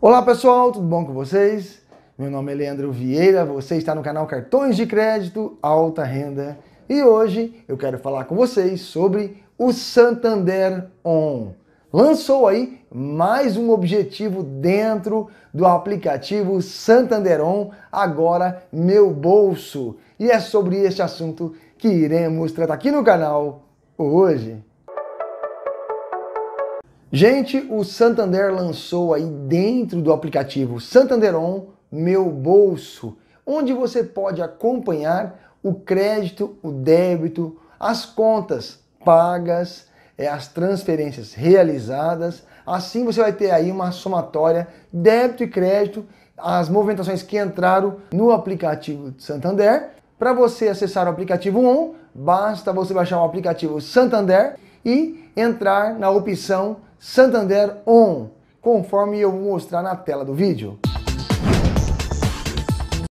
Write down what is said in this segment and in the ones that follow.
Olá pessoal, tudo bom com vocês? Meu nome é Leandro Vieira, você está no canal Cartões de Crédito Alta Renda e hoje eu quero falar com vocês sobre o Santander On. Lançou aí mais um objetivo dentro do aplicativo Santander On, agora meu bolso. E é sobre este assunto que iremos tratar aqui no canal hoje. Gente, o Santander lançou aí dentro do aplicativo Santander On Meu Bolso, onde você pode acompanhar o crédito, o débito, as contas pagas, é, as transferências realizadas. Assim você vai ter aí uma somatória débito e crédito, as movimentações que entraram no aplicativo Santander. Para você acessar o aplicativo On, basta você baixar o aplicativo Santander e entrar na opção Santander On, conforme eu vou mostrar na tela do vídeo.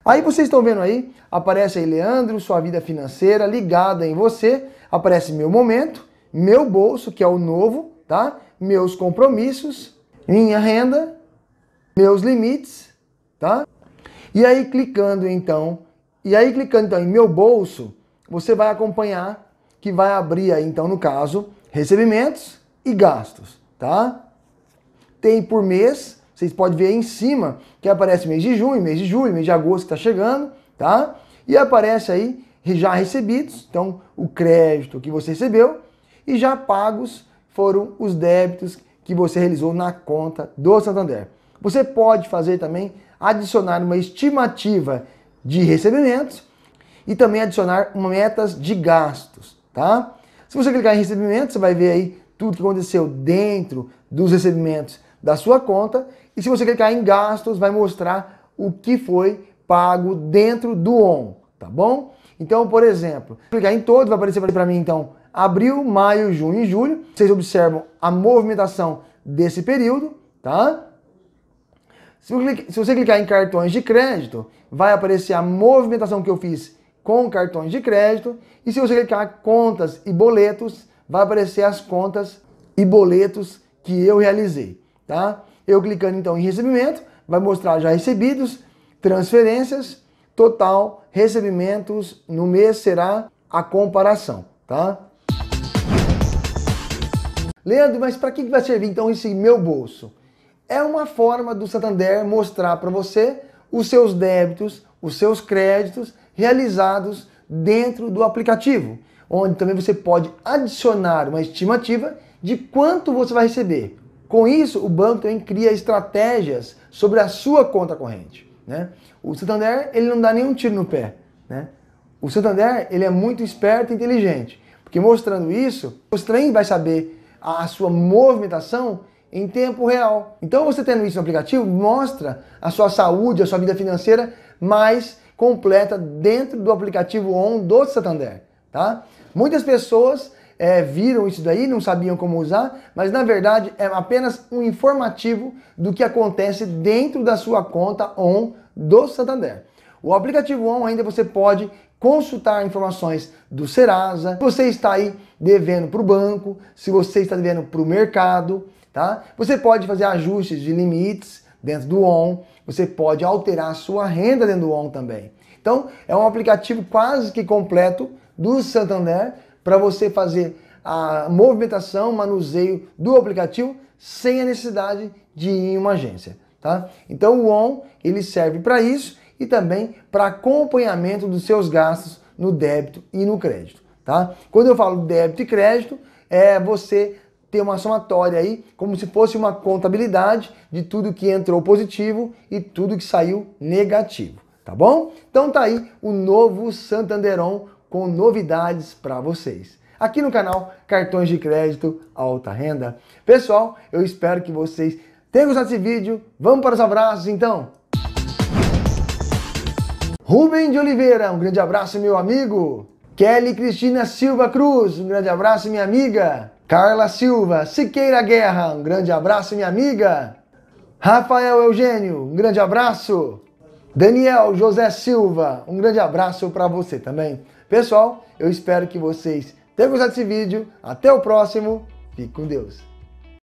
Aí vocês estão vendo aí, aparece aí Leandro, sua vida financeira ligada em você, aparece meu momento, meu bolso, que é o novo, tá? Meus compromissos, minha renda, meus limites, tá? E aí clicando então, e aí clicando então em meu bolso, você vai acompanhar que vai abrir aí, então, no caso, recebimentos e gastos, tá? Tem por mês, vocês podem ver aí em cima, que aparece mês de junho, mês de julho, mês de agosto que está chegando, tá? E aparece aí já recebidos, então o crédito que você recebeu, e já pagos foram os débitos que você realizou na conta do Santander. Você pode fazer também adicionar uma estimativa de recebimentos e também adicionar metas de gastos tá? Se você clicar em recebimento, você vai ver aí tudo que aconteceu dentro dos recebimentos da sua conta. E se você clicar em gastos, vai mostrar o que foi pago dentro do ON, tá bom? Então, por exemplo, clicar em todos vai aparecer para mim então abril, maio, junho e julho. Vocês observam a movimentação desse período, tá? Se você clicar em cartões de crédito, vai aparecer a movimentação que eu fiz com cartões de crédito. E se você clicar contas e boletos, vai aparecer as contas e boletos que eu realizei, tá? Eu clicando então em recebimento, vai mostrar já recebidos, transferências, total, recebimentos no mês será a comparação, tá? Leandro, mas para que vai servir então esse meu bolso? É uma forma do Santander mostrar para você os seus débitos, os seus créditos realizados dentro do aplicativo, onde também você pode adicionar uma estimativa de quanto você vai receber. Com isso, o banco também cria estratégias sobre a sua conta corrente. Né? O Santander ele não dá nenhum tiro no pé. Né? O Santander ele é muito esperto e inteligente, porque mostrando isso, o trem vai saber a sua movimentação em tempo real. Então, você tendo isso no aplicativo, mostra a sua saúde, a sua vida financeira mais completa dentro do aplicativo ON do Santander, tá? Muitas pessoas é, viram isso daí, não sabiam como usar, mas na verdade é apenas um informativo do que acontece dentro da sua conta ON do Santander. O aplicativo ON ainda você pode consultar informações do Serasa, se você está aí devendo para o banco, se você está devendo para o mercado, tá? Você pode fazer ajustes de limites, dentro do ON, você pode alterar a sua renda dentro do ON também. Então, é um aplicativo quase que completo do Santander para você fazer a movimentação, manuseio do aplicativo sem a necessidade de ir em uma agência, tá? Então, o ON, ele serve para isso e também para acompanhamento dos seus gastos no débito e no crédito, tá? Quando eu falo débito e crédito, é você ter uma somatória aí, como se fosse uma contabilidade de tudo que entrou positivo e tudo que saiu negativo, tá bom? Então tá aí o novo Santanderon com novidades para vocês. Aqui no canal Cartões de Crédito Alta Renda. Pessoal, eu espero que vocês tenham gostado desse vídeo. Vamos para os abraços então. Rubem de Oliveira, um grande abraço meu amigo. Kelly Cristina Silva Cruz, um grande abraço, minha amiga. Carla Silva, Siqueira Guerra, um grande abraço, minha amiga. Rafael Eugênio, um grande abraço. Daniel José Silva, um grande abraço para você também. Pessoal, eu espero que vocês tenham gostado desse vídeo. Até o próximo. Fique com Deus.